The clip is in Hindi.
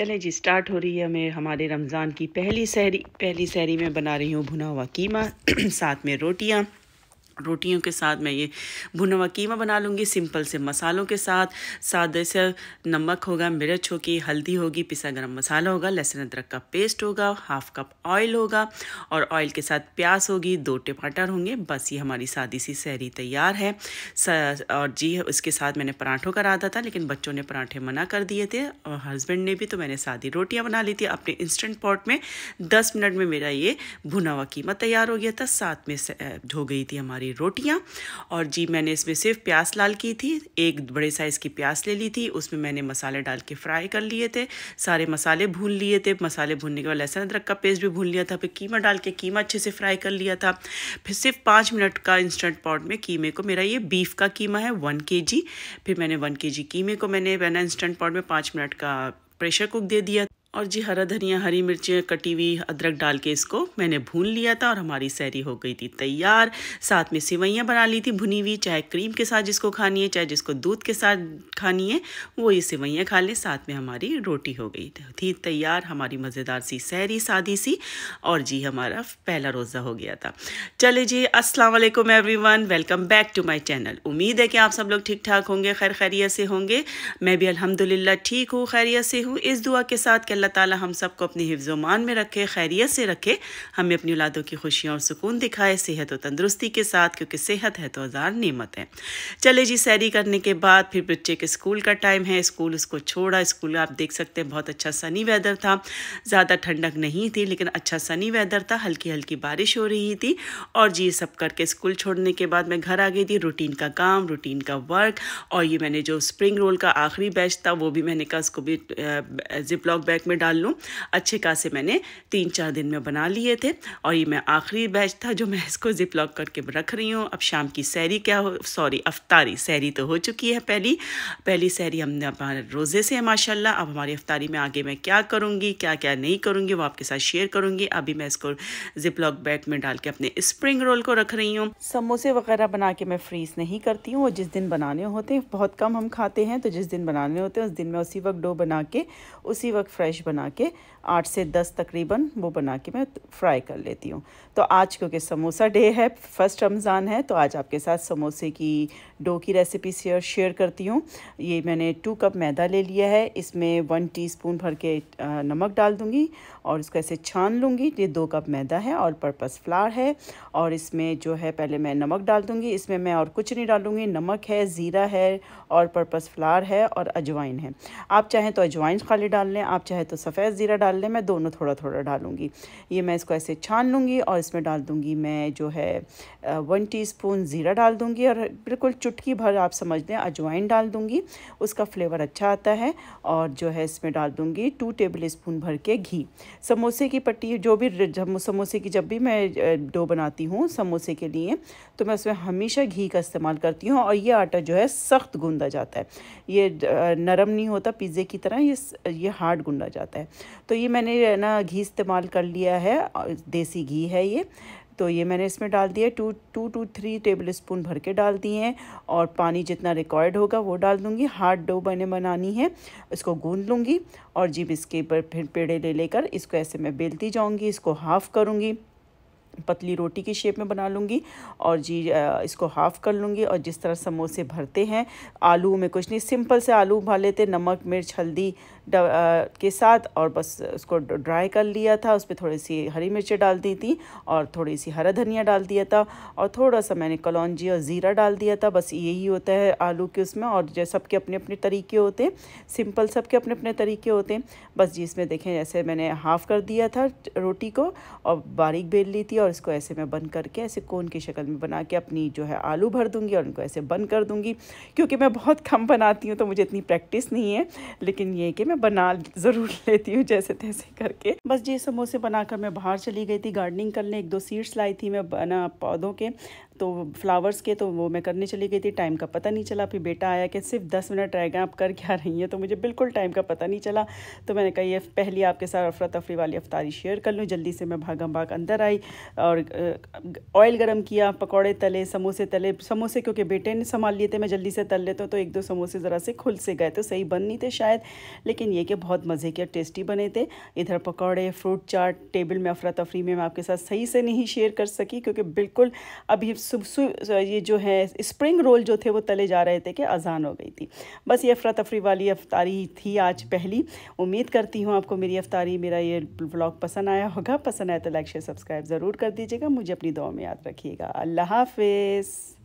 चले जी स्टार्ट हो रही है मैं हमारे रमज़ान की पहली सहरी पहली सहरी में बना रही हूँ भुना हुआ कीमा साथ में रोटियाँ रोटियों के साथ मैं ये भुना हुआ कीमा बना लूँगी सिंपल से मसालों के साथ सादे से नमक होगा मिर्च होगी हल्दी होगी पिसा गरम मसाला होगा लहसुन अदरक का पेस्ट होगा हाफ कप ऑयल होगा और ऑयल के साथ प्याज होगी दो टमाटर होंगे बस ये हमारी सादी सी सहरी तैयार है और जी उसके साथ मैंने पराठों का रहा था लेकिन बच्चों ने पराठे मना कर दिए थे और हस्बैंड ने भी तो मैंने सादी रोटियाँ बना ली थी अपने इंस्टेंट पॉट में दस मिनट में मेरा ये भुना हुआ कीमा तैयार हो गया था साथ में हो गई थी हमारी वाली रोटियाँ और जी मैंने इसमें सिर्फ प्याज लाल की थी एक बड़े साइज़ की प्याज ले ली थी उसमें मैंने मसाले डाल के फ्राई कर लिए थे सारे मसाले भून लिए थे मसाले भूनने के बाद लहसुन अदरक का पेस्ट भी भून लिया था फिर कीमा डाल के कीमा अच्छे से फ्राई कर लिया था फिर सिर्फ पाँच मिनट का इंस्टेंट पॉट में कीमे को मेरा ये बीफ का कीमा है वन के फिर मैंने वन के कीमे को मैंने मैंने इंस्टेंट पॉट में पाँच मिनट का प्रेशर कुक दे दिया और जी हरा धनिया हरी मिर्चें कटी हुई अदरक डाल के इसको मैंने भून लिया था और हमारी सैरी हो गई थी तैयार साथ में सिवैयाँ बना ली थी भुनी हुई चाहे क्रीम के साथ जिसको खानी है चाहे जिसको दूध के साथ खानी है वो ये सिवैयाँ खा लें साथ में हमारी रोटी हो गई थी तैयार हमारी मज़ेदार सी सैरी सादी सी और जी हमारा पहला रोज़ा हो गया था चले जी Aslam everyone welcome back to my channel उम्मीद है कि आप सब लोग ठीक ठाक होंगे खैर खैरियत से होंगे मैं भी अलहमदिल्ला ठीक हूँ खैरियत से हूँ इस दुआ के साथ अल्लाह ताला हम सबको अपनी हिफ्जोमान में रखे खैरियत से रखे हमें अपनी औलादों की खुशियाँ और सुकून दिखाए सेहत और तंदरुस्ती के साथ क्योंकि सेहत है तो हज़ार नियमत है चले जी सैरी करने के बाद फिर बच्चे के स्कूल का टाइम है स्कूल उसको छोड़ा स्कूल आप देख सकते हैं बहुत अच्छा सनी वेदर था ज़्यादा ठंडक नहीं थी लेकिन अच्छा सनी वेदर था हल्की हल्की बारिश हो रही थी और जी सब करके स्कूल छोड़ने के बाद मैं घर आ गई थी रूटीन का काम रूटीन का वर्क और ये मैंने जो स्प्रिंग रोल का आखिरी बैच था वो भी मैंने कहा उसको भी जिप लॉक बैग में डाल लूँ अच्छे खासे मैंने तीन चार दिन में बना लिए थे और ये मैं आखिरी बैच था जो मैं इसको जिप लॉक करके रख रही हूँ अब शाम की सैरी क्या हो सॉरी अफ्तारी सैरी तो हो चुकी है पहली पहली सैरी हमने हमारे रोज़े से है माशाला अब हमारी अफ्तारी में आगे मैं क्या करूँगी क्या क्या नहीं करूँगी वो आपके साथ शेयर करूँगी अभी मैं इसको जिप लॉक बैग में डाल के अपने स्प्रिंग रोल को रख रही हूँ समोसे वगैरह बना के मैं फ्रीज़ नहीं करती हूँ और जिस दिन बनाने होते हैं बहुत कम हम खाते हैं तो जिस दिन बनाने होते हैं उस दिन मैं उसी वक्त डो बना के उसी वक्त फ्रेश डिश बना के आठ से दस तकरीबन वो बना के मैं फ्राई कर लेती हूँ तो आज क्योंकि समोसा डे है फर्स्ट रमज़ान है तो आज आपके साथ समोसे की डो की रेसिपी शेयर शेयर करती हूँ ये मैंने टू कप मैदा ले लिया है इसमें वन टीस्पून भर के नमक डाल दूँगी और उसको ऐसे छान लूँगी ये दो कप मैदा है और पर्पस फ्लार है और इसमें जो है पहले मैं नमक डाल दूँगी इसमें मैं और कुछ नहीं डालूँगी नमक है ज़ीरा है और पर्पस फ्लार है और अजवाइन है आप चाहें तो अजवाइन खाली डाल लें आप चाहें तो तो सफ़ेद ज़ीरा डालने मैं दोनों थोड़ा थोड़ा डालूंगी ये मैं इसको ऐसे छान लूँगी और इसमें डाल दूँगी मैं जो है वन टीस्पून ज़ीरा डाल दूँगी और बिल्कुल चुटकी भर आप समझ लें अजवाइन डाल दूँगी उसका फ्लेवर अच्छा आता है और जो है इसमें डाल दूँगी टू टेबल स्पून भर के घी समोसे की पट्टी जो भी समोसे की जब भी मैं डो बनाती हूँ समोसे के लिए तो मैं उसमें हमेशा घी का इस्तेमाल करती हूँ और ये आटा जो है सख्त गूंदा जाता है ये नरम नहीं होता पिज़्ज़े की तरह ये ये हार्ड गूंदा जाता है जाता है तो ये मैंने ना घी इस्तेमाल कर लिया है देसी घी है ये तो ये मैंने इसमें डाल दिया two two two three tablespoon भर के डाल दिए हैं और पानी जितना रिक्वायर्ड होगा वो डाल दूँगी हार्ड डो मैंने बनानी है इसको गूंद लूँगी और जी इसके पर फिर पेड़े ले लेकर इसको ऐसे मैं बेलती जाऊँगी इसको हाफ़ करूँगी पतली रोटी की शेप में बना लूँगी और जी इसको हाफ़ कर लूँगी और जिस तरह समोसे भरते हैं आलू में कुछ नहीं सिंपल से आलू उबाल लेते नमक मिर्च हल्दी के साथ और बस उसको ड्राई कर लिया था उस पर थोड़ी सी हरी मिर्चें डाल दी थी और थोड़ी सी हरा धनिया डाल दिया था और थोड़ा सा मैंने कलौजी और ज़ीरा डाल दिया था बस यही होता है आलू के उसमें और जो सबके अपने अपने तरीके होते हैं सिंपल सबके अपने अपने तरीके होते हैं बस जिसमें देखें जैसे मैंने हाफ़ कर दिया था रोटी को और बारीक बेल ली थी और और इसको ऐसे मैं बंद करके ऐसे कोन की शक्ल में बना के अपनी जो है आलू भर दूंगी और उनको ऐसे बंद कर दूंगी क्योंकि मैं बहुत कम बनाती हूँ तो मुझे इतनी प्रैक्टिस नहीं है लेकिन ये कि मैं बना ज़रूर लेती हूँ जैसे तैसे करके बस ये समोसे बनाकर मैं बाहर चली गई थी गार्डनिंग करने एक दो सीड्स लाई थी मैं बना पौधों के तो फ्लावर्स के तो वो मैं करने चली गई थी टाइम का पता नहीं चला फिर बेटा आया कि सिर्फ दस मिनट रह गए आप कर क्या रही हैं तो मुझे बिल्कुल टाइम का पता नहीं चला तो मैंने कहा ये पहली आपके साथ अफरा तफरी वाली अफ्तारी शेयर कर लूँ जल्दी से मैं भागम भाग अंदर आई और ऑयल गर्म किया पकौड़े तले समोसे तले समोसे क्योंकि बेटे ने संभाल लिए थे मैं जल्दी से तल लेता तो एक दो समोसे ज़रा से खुल से गए तो सही बन नहीं थे शायद लेकिन ये कि बहुत मज़े के और टेस्टी बने थे इधर पकौड़े फ्रूट चाट टेबल में अफरा तफरी में मैं आपके साथ सही से नहीं शेयर कर सकी क्योंकि बिल्कुल अभी ये जो है स्प्रिंग रोल जो थे वो तले जा रहे थे कि अजान हो गई थी बस ये अफरा तफरी वाली अफ्तारी थी आज पहली उम्मीद करती हूँ आपको मेरी अफतारी मेरा ये ब्लॉग पसंद आया होगा पसंद आया तो लाइक शेयर सब्सक्राइब ज़रूर कर दीजिएगा मुझे अपनी दुआ में याद रखिएगा अल्लाह हाफिज़